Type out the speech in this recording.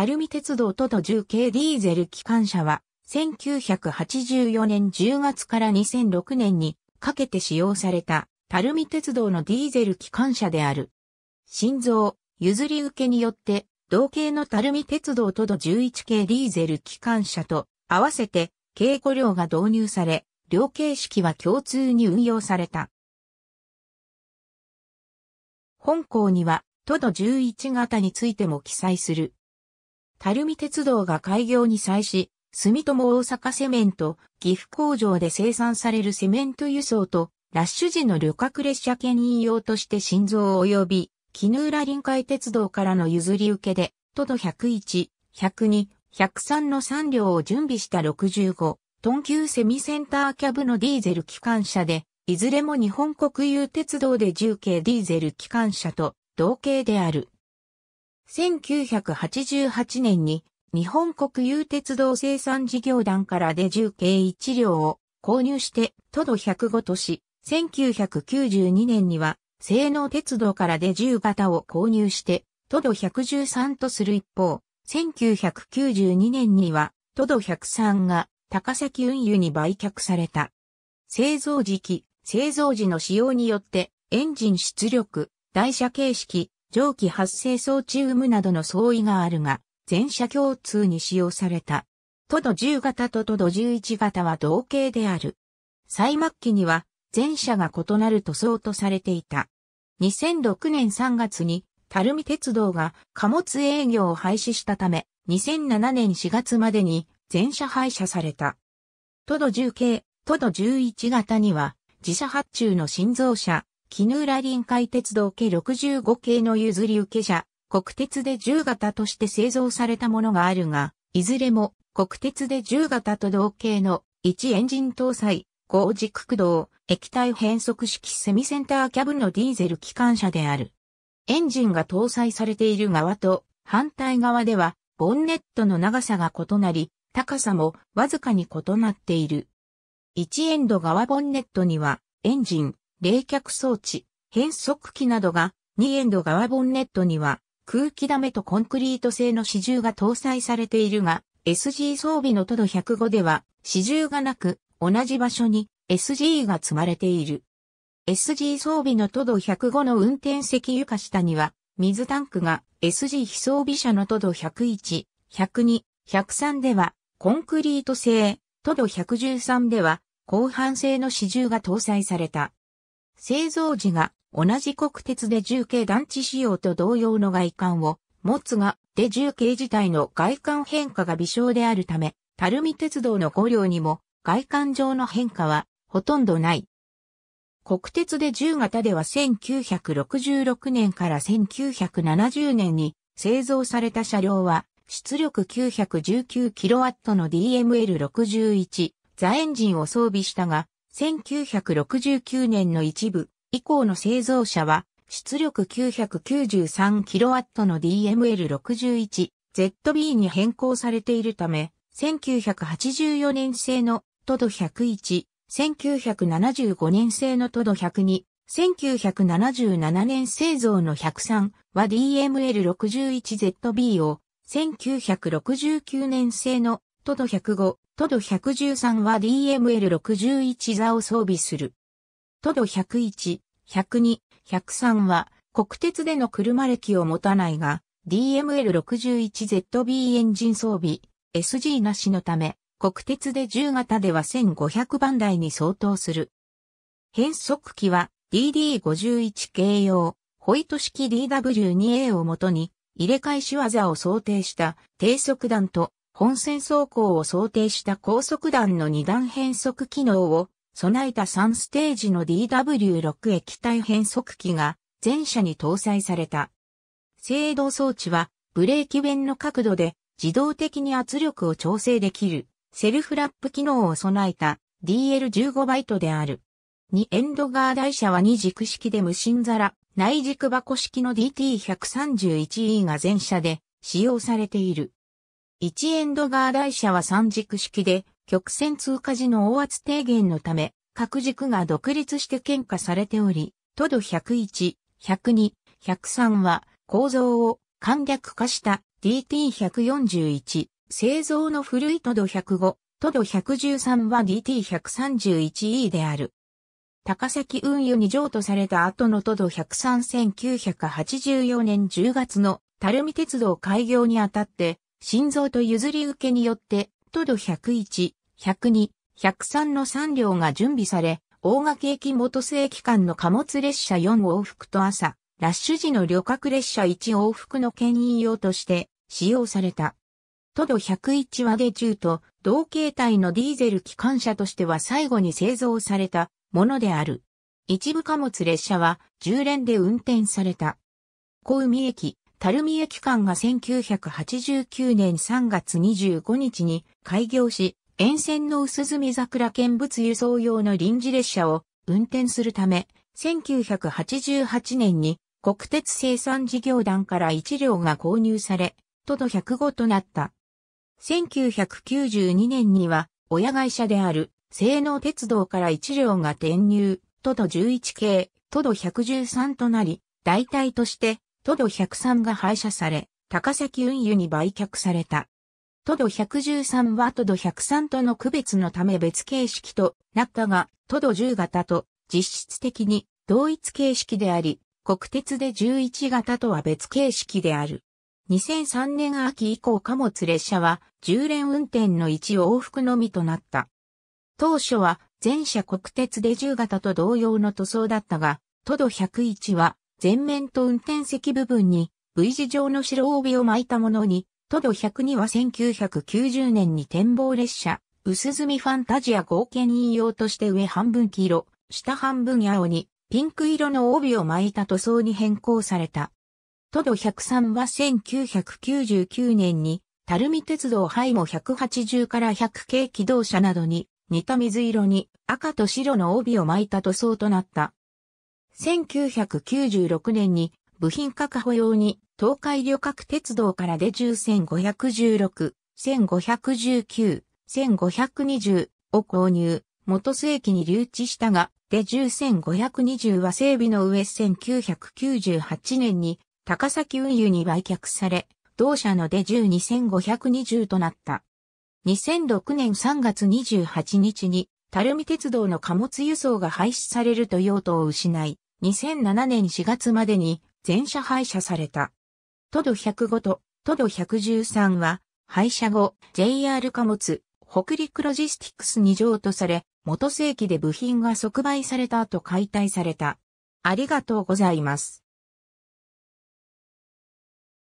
垂水鉄道とと10系ディーゼル機関車は、1984年10月から2006年にかけて使用された、垂水鉄道のディーゼル機関車である。心臓、譲り受けによって、同系の垂水鉄道とと11系ディーゼル機関車と合わせて、軽5量が導入され、両形式は共通に運用された。本校には、都と11型についても記載する。垂水鉄道が開業に際し、住友大阪セメント、岐阜工場で生産されるセメント輸送と、ラッシュ時の旅客列車牽引用として心臓及び、絹浦臨海鉄道からの譲り受けで、都度101、102、103の3両を準備した65、トン級セミセンターキャブのディーゼル機関車で、いずれも日本国有鉄道で重慶ディーゼル機関車と同型である。1988年に日本国有鉄道生産事業団からで重計1両を購入して都度105とし、1992年には性能鉄道からで10型を購入して都度113とする一方、1992年には都度103が高崎運輸に売却された。製造時期、製造時の使用によってエンジン出力、台車形式、蒸気発生装置ウムなどの相違があるが、全車共通に使用された。トド10型とトド11型は同型である。最末期には、全車が異なる塗装とされていた。2006年3月に、垂水鉄道が貨物営業を廃止したため、2007年4月までに全車廃車された。トド10系、トド11型には、自社発注の新造車、絹浦臨海鉄道系65系の譲り受け者、国鉄で10型として製造されたものがあるが、いずれも国鉄で10型と同系の1エンジン搭載、工軸駆動、液体変速式セミセンターキャブのディーゼル機関車である。エンジンが搭載されている側と反対側では、ボンネットの長さが異なり、高さもわずかに異なっている。1エンド側ボンネットには、エンジン、冷却装置、変速機などが2エンド側ボンネットには空気溜めとコンクリート製の支柱が搭載されているが、SG 装備のトド105では支柱がなく同じ場所に SG が積まれている。SG 装備のトド105の運転席床下には水タンクが SG 非装備車のトド101、102、103ではコンクリート製、トド113では後半製の支柱が搭載された。製造時が同じ国鉄で重慶団地仕様と同様の外観を持つが、で重慶自体の外観変化が微小であるため、垂水鉄道の5両にも外観上の変化はほとんどない。国鉄で10型では1966年から1970年に製造された車両は出力 919kW の DML61 座エンジンを装備したが1969年の一部以降の製造車は出力 993kW の DML61ZB に変更されているため、1984年製のトド101、1975年製のトド102、1977年製造の103は DML61ZB を1969年製のトド105、トド113は DML61 座を装備する。トド101、102、103は国鉄での車歴を持たないが、DML61ZB エンジン装備、SG なしのため、国鉄で10型では1500番台に相当する。変速機は DD51 系用、ホイト式 DW2A をもとに、入れ替えし技を想定した低速弾と本線走行を想定した高速弾の二段変速機能を備えた3ステージの DW6 液体変速機が全車に搭載された。制動装置はブレーキ弁の角度で自動的に圧力を調整できるセルフラップ機能を備えた DL15 バイトである。2エンドガー台車は2軸式で無心皿、内軸箱式の DT131E が全車で使用されている。1エンドガー台車は三軸式で、曲線通過時の大圧低減のため、各軸が独立して喧嘩されており、都度101、102、103は構造を簡略化した DT141、製造の古い都度105、都度113は DT131E である。高崎運輸に譲渡された後の都度103 1984年10月の垂水鉄道開業にあたって心臓と譲り受けによって、都度101、102、103の3両が準備され、大垣駅元末期間の貨物列車4往復と朝、ラッシュ時の旅客列車1往復の牽引用として使用された。都度101はで中と同形態のディーゼル機関車としては最後に製造されたものである。一部貨物列車は10連で運転された。小海駅、垂水駅間が1989年3月25日に開業し、沿線の薄墨桜見物輸送用の臨時列車を運転するため、1988年に国鉄生産事業団から1両が購入され、都度105となった。1992年には親会社である西能鉄道から1両が転入、都度11系、都度113となり、代替として都度103が廃車され、高崎運輸に売却された。都度113は都度103との区別のため別形式となったが、都度10型と実質的に同一形式であり、国鉄で11型とは別形式である。2003年秋以降貨物列車は10連運転の1往復のみとなった。当初は全車国鉄で10型と同様の塗装だったが、都度101は前面と運転席部分に V 字状の白帯を巻いたものに、都度102は1990年に展望列車、薄墨ファンタジア合建引用として上半分黄色、下半分青に、ピンク色の帯を巻いた塗装に変更された。都度103は1999年に、垂水鉄道ハイモ180から100系機動車などに、似た水色に赤と白の帯を巻いた塗装となった。1996年に部品確保用に東海旅客鉄道からで10 1516、1519、1520を購入、元末期に留置したが、で10 1520は整備の上1998年に高崎運輸に売却され、同社ので10 2520となった。2006年3月28日に、たるみ鉄道の貨物輸送が廃止されると用途を失い、2007年4月までに全車廃車された。都度105と都度113は廃車後 JR 貨物北陸ロジスティクスに譲渡され、元世紀で部品が即売された後解体された。ありがとうございます。